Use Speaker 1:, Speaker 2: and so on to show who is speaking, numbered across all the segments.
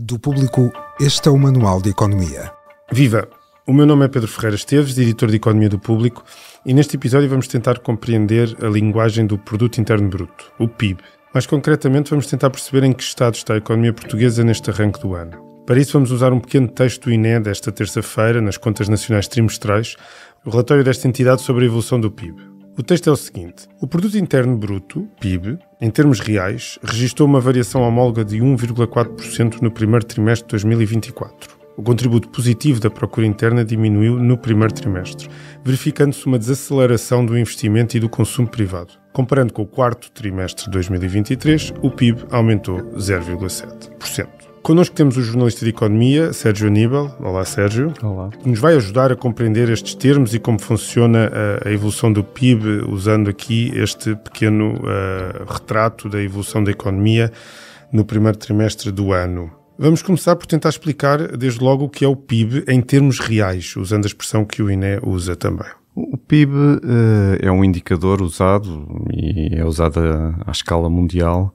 Speaker 1: Do público, este é o Manual de Economia. Viva! O meu nome é Pedro Ferreira Esteves, editor de Economia do Público, e neste episódio vamos tentar compreender a linguagem do Produto Interno Bruto, o PIB. Mais concretamente, vamos tentar perceber em que estado está a economia portuguesa neste arranque do ano. Para isso, vamos usar um pequeno texto do INE desta terça-feira, nas Contas Nacionais Trimestrais, o relatório desta entidade sobre a evolução do PIB. O texto é o seguinte: O Produto Interno Bruto, PIB, em termos reais, registrou uma variação homóloga de 1,4% no primeiro trimestre de 2024. O contributo positivo da procura interna diminuiu no primeiro trimestre, verificando-se uma desaceleração do investimento e do consumo privado. Comparando com o quarto trimestre de 2023, o PIB aumentou 0,7%. Connosco temos o jornalista de economia, Sérgio Aníbal. Olá, Sérgio. Olá. Que nos vai ajudar a compreender estes termos e como funciona a, eh, a evolução do PIB, usando aqui este pequeno uh, retrato da evolução da economia no primeiro trimestre do ano. Vamos começar por tentar explicar, desde logo, o que é o PIB em termos reais, usando a expressão que o INE usa também.
Speaker 2: O PIB uh, eh, é um indicador usado e é usado à, à escala mundial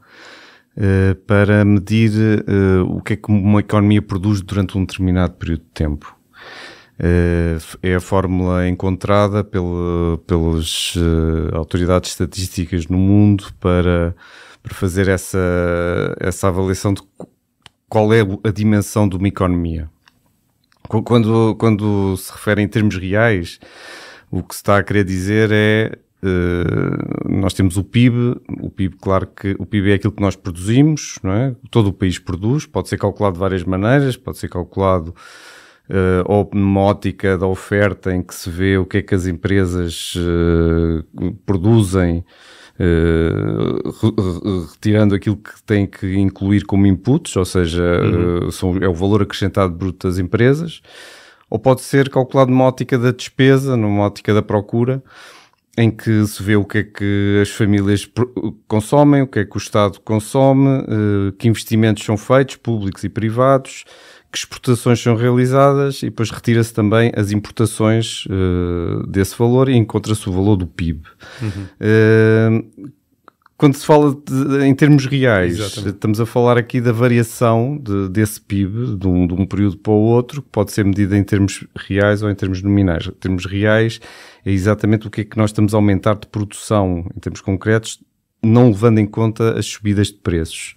Speaker 2: eh, para medir eh, o que é que uma economia produz durante um determinado período de tempo. Eh, é a fórmula encontrada pelo, pelas autoridades estatísticas no mundo para, para fazer essa, essa avaliação de qual é a dimensão de uma economia. Quando, quando se refere em termos reais, o que se está a querer dizer é eh, nós temos o PIB, o PIB, claro que o PIB é aquilo que nós produzimos, não é? Todo o país produz, pode ser calculado de várias maneiras, pode ser calculado uh, eh, ou numa ótica da oferta em que se vê o que é que as empresas uh, produzem, uh, retirando aquilo que tem que incluir como inputs, ou seja, uhum. são, é o valor acrescentado bruto das empresas, ou pode ser calculado numa ótica da despesa, numa ótica da procura em que se vê o que é que as famílias consomem, o que é que o Estado consome, eh, que investimentos são feitos, públicos e privados, que exportações são realizadas e depois retira-se também as importações eh, desse valor e encontra-se o valor do PIB. Uhum. Eh, quando se fala de, em termos reais, Exatamente. estamos a falar aqui da variação de, desse PIB de um, de um, período para o outro, que pode ser medida em termos reais ou em termos nominais. Em termos reais, é exatamente o que é que nós estamos a aumentar de produção, em termos concretos, não levando em conta as subidas de preços.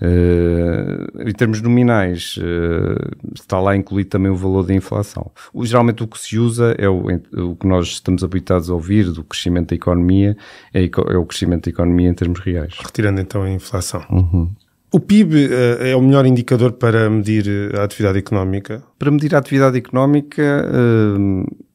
Speaker 2: Uh, em termos nominais, uh, está lá incluído também o valor da inflação. O, geralmente o que se usa é o, o, que nós estamos habituados a ouvir do crescimento da economia, é, é o crescimento da economia em termos reais.
Speaker 1: Retirando então a inflação. Uhum. O PIB uh, eh, é o melhor indicador para medir a atividade económica?
Speaker 2: Para medir a atividade económica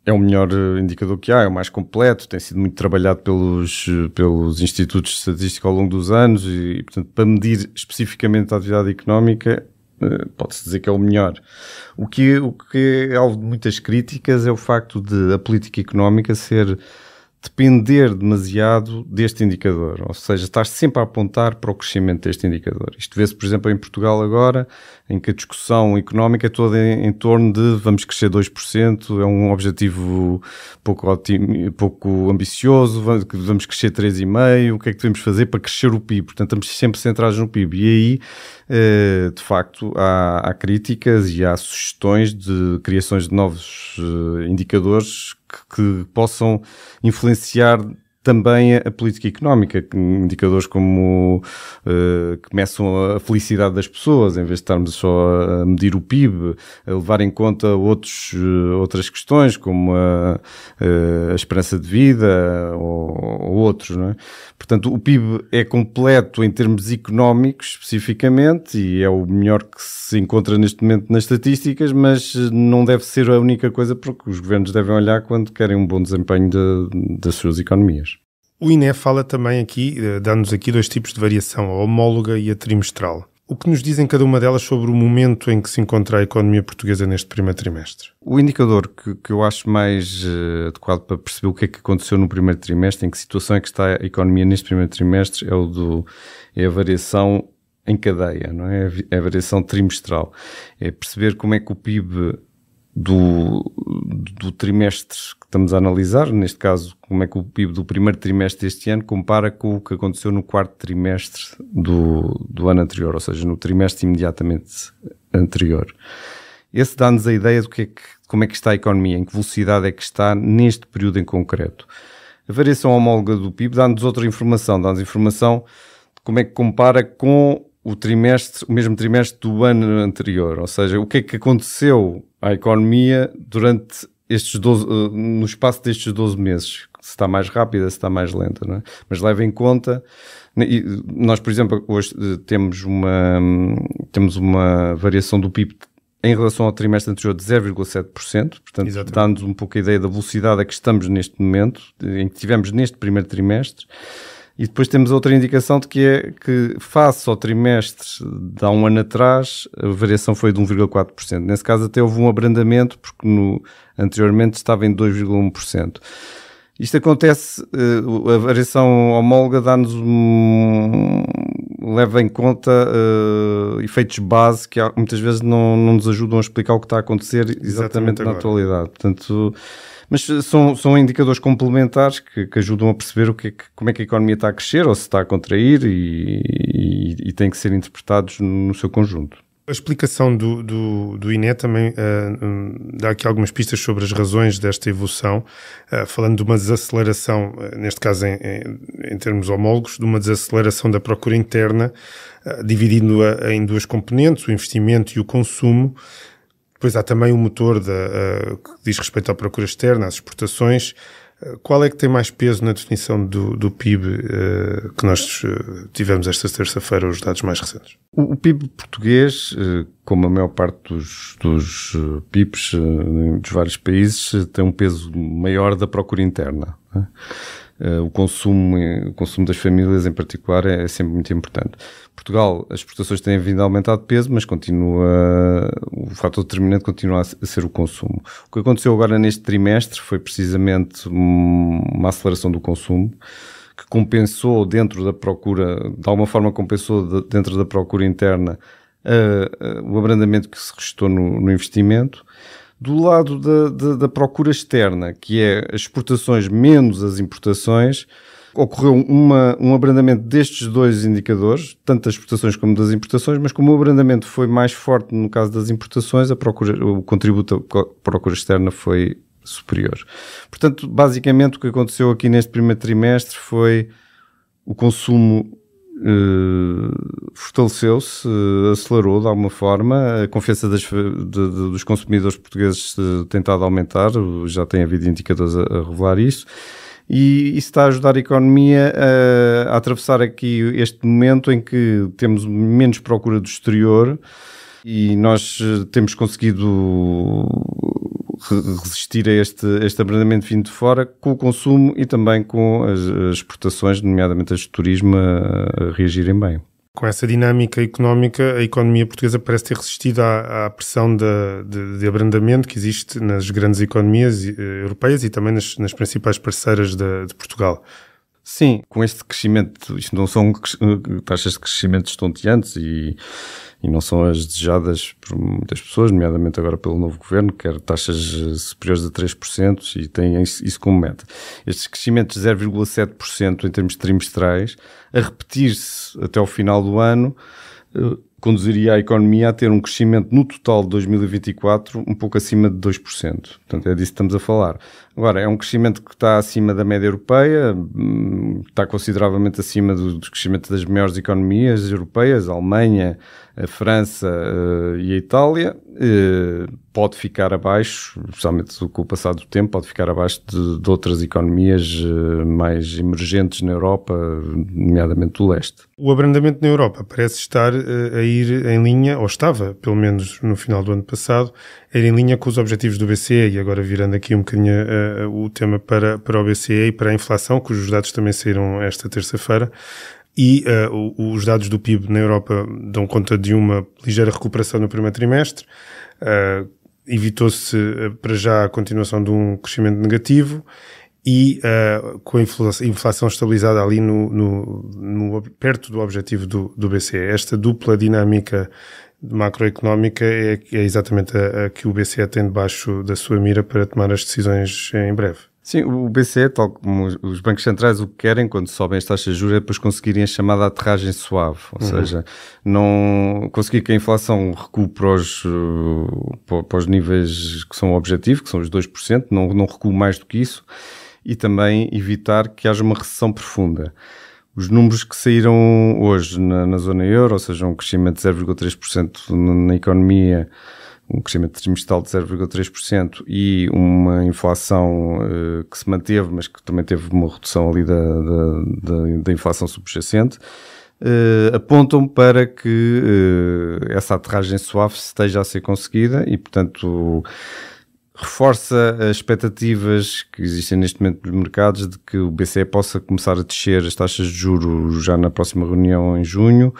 Speaker 2: é o melhor eh, indicador que há, é o mais completo, tem sido muito trabalhado pelos, eh, pelos institutos de estatística ao longo dos anos e, portanto, para medir especificamente a atividade económica, eh, pode-se dizer que é o melhor. O que, o que é alvo de muitas críticas é o facto de a política económica ser depender demasiado deste indicador, ou seja, estás sempre a apontar para o crescimento deste indicador. Isto vê-se, por exemplo, em Portugal agora, em que a discussão económica é toda em, em torno de vamos crescer 2%, é um objetivo pouco, pouco ambicioso, vamos, crescer 3,5%, o que é que devemos fazer para crescer o PIB? Portanto, estamos sempre centrados no PIB. E aí, eh, de facto, há, há, críticas e há sugestões de criações de novos eh, indicadores que, possam influenciar também a política económica, indicadores como uh, eh, que meçam a felicidade das pessoas, em vez de estarmos só a medir o PIB, a levar em conta outros, eh, outras questões, como a, eh, a esperança de vida ou, ou outros. É? Portanto, o PIB é completo em termos económicos, especificamente, e é o melhor que se encontra neste momento nas estatísticas, mas não deve ser a única coisa porque os governos devem olhar quando querem um bom desempenho de, das suas economias.
Speaker 1: O INE fala também aqui, eh, dá-nos aqui dois tipos de variação, a homóloga e a trimestral. O que nos dizem cada uma delas sobre o momento em que se encontra a economia portuguesa neste primeiro trimestre? O indicador que, que eu acho
Speaker 2: mais uh, adequado para perceber o que é que aconteceu no primeiro trimestre, em que situação é que está a economia neste primeiro trimestre, é, o do, é a variação em cadeia, não é? é a é variação trimestral. É perceber como é que o PIB do, do trimestre que estamos a analisar, neste caso, como é que o PIB do primeiro trimestre deste ano compara com o que aconteceu no quarto trimestre do, do ano anterior, ou seja, no trimestre imediatamente anterior. Esse dá-nos a ideia do que é que, como é que está a economia, em que velocidade é que está neste período em concreto. A variação homóloga do PIB dá-nos outra informação, dá-nos informação de como é que compara com o trimestre, o mesmo trimestre do ano anterior, ou seja, o que é que aconteceu à economia durante estes 12, eh, no espaço destes 12 meses, se está mais rápida, se está mais lenta, não é? Mas leva em conta, né, nós, por exemplo, hoje eh, temos uma, temos uma variação do PIB em relação ao trimestre anterior de 0,7%, portanto, dá-nos um pouco a ideia da velocidade a que estamos neste momento, em que tivemos neste primeiro trimestre. E depois temos outra indicação de que é que, face ao trimestre de há um ano atrás, a variação foi de 1,4%. Nesse caso, até houve um abrandamento, porque no, anteriormente estava em 2,1%. Isto acontece, eh, a variação homóloga dá-nos um. leva em conta uh, efeitos base que muitas vezes não, não nos ajudam a explicar o que está a acontecer exatamente, exatamente na agora. atualidade. Portanto mas são, são indicadores complementares que, que ajudam a perceber o é que, como é que a economia está a crescer ou se está a contrair e, e, e têm que ser interpretados no seu conjunto.
Speaker 1: A explicação do, do, do INE também uh, dá aqui algumas pistas sobre as razões desta evolução, uh, falando de uma desaceleração, uh, neste caso em, em, em, termos homólogos, de uma desaceleração da procura interna, dividindo-a em duas componentes, o investimento e o consumo, depois há também o motor da, uh, que diz respeito à procura externa, às exportações. Eh, qual é que tem mais peso na definição do, do PIB uh, eh, que nós tivemos esta terça-feira, os dados mais recentes? O, o PIB português,
Speaker 2: como a maior parte dos, dos PIBs dos vários países, tem um peso maior da procura interna. Né? uh, o, consumo, o consumo das famílias em particular é, é, sempre muito importante. Portugal, as exportações têm vindo a aumentar de peso, mas continua, o fator determinante continua a ser o consumo. O que aconteceu agora neste trimestre foi precisamente uma aceleração do consumo, que compensou dentro da procura, de alguma forma compensou de, dentro da procura interna uh, uh, o abrandamento que se restou no, no investimento. Do lado da, da, da procura externa, que é as exportações menos as importações, ocorreu uma, um abrandamento destes dois indicadores, tanto das exportações como das importações, mas como o abrandamento foi mais forte no caso das importações, a procura, o contributo à procura externa foi superior. Portanto, basicamente o que aconteceu aqui neste primeiro trimestre foi o consumo eh, fortaleceu-se, eh, acelerou de alguma forma. A confiança das, de, de, dos consumidores portugueses eh, tem estado a aumentar, já tem havido indicadores a, a revelar isso. E isso está a ajudar a economia a, a, atravessar aqui este momento em que temos menos procura do exterior e nós temos conseguido resistir a este, este abrandamento vindo de fora com o consumo e também com as, as exportações, nomeadamente as de turismo, a, a reagirem bem
Speaker 1: com essa dinâmica económica, a economia portuguesa parece ter resistido à, à pressão de, de, de, abrandamento que existe nas grandes economias eh, europeias e também nas, nas principais parceiras de, de Portugal. Sim, com este crescimento,
Speaker 2: isto não são eh, taxas de crescimento estonteantes e, e não são as desejadas por muitas pessoas, nomeadamente agora pelo novo governo, que quer taxas eh, superiores a 3% e tem isso como meta. Estes crescimentos de 0,7% em termos trimestrais, a repetir-se até o final do ano, eh, conduziria a economia a ter um crescimento no total de 2024 um pouco acima de 2%. Portanto, é disso que estamos a falar. Agora, é um crescimento que está acima da média europeia, hum, está consideravelmente acima do, crescimento das maiores economias europeias, Alemanha, a França uh, e a Itália, uh, pode ficar abaixo, especialmente com o passar do tempo, pode ficar abaixo de, de outras economias uh, mais emergentes na Europa, nomeadamente do leste.
Speaker 1: O abrandamento na Europa parece estar a ir em linha, ou estava, pelo menos no final do ano passado, a ir em linha com os objetivos do BCE, e agora virando aqui um bocadinho o tema para, para o BCE e para a inflação, cujos dados também saíram esta terça-feira e uh, os dados do PIB na Europa dão conta de uma ligeira recuperação no primeiro trimestre. Uh, Evitou-se eh, para já a continuação de um crescimento negativo e uh, com a inflação, estabilizada ali no, no, no, perto do objetivo do, do BCE. Esta dupla dinâmica macroeconómica é, é exatamente a, a que o BCE tem debaixo da sua mira para tomar as decisões em breve.
Speaker 2: Sim, o BCE, tal como os bancos centrais, o que querem quando sobem as taxas de juros é depois conseguirem a chamada aterragem suave, ou uhum. seja, não conseguir que a inflação recue para os, eh, para os níveis que são o objetivo, que são os 2%, não, não recue mais do que isso, e também evitar que haja uma recessão profunda. Os números que saíram hoje na, na zona euro, ou seja, um crescimento de 0,3% na, na economia, um crescimento trimestral de 0,3% e uma inflação uh, que se manteve, mas que também teve uma redução ali da, da, da, da inflação subjacente, uh, apontam para que uh, essa aterragem suave esteja a ser conseguida e, portanto, reforça as expectativas que existem neste momento nos mercados de que o BCE possa começar a descer as taxas de juros já na próxima reunião em junho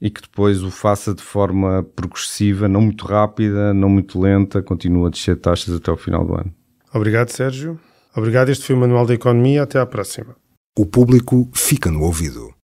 Speaker 2: e que depois o faça de forma progressiva, não muito rápida, não muito lenta, continua a descer taxas até o final do ano.
Speaker 1: Obrigado, Sérgio. Obrigado. Este foi o Manual da Economia. Até à próxima. O público fica no ouvido.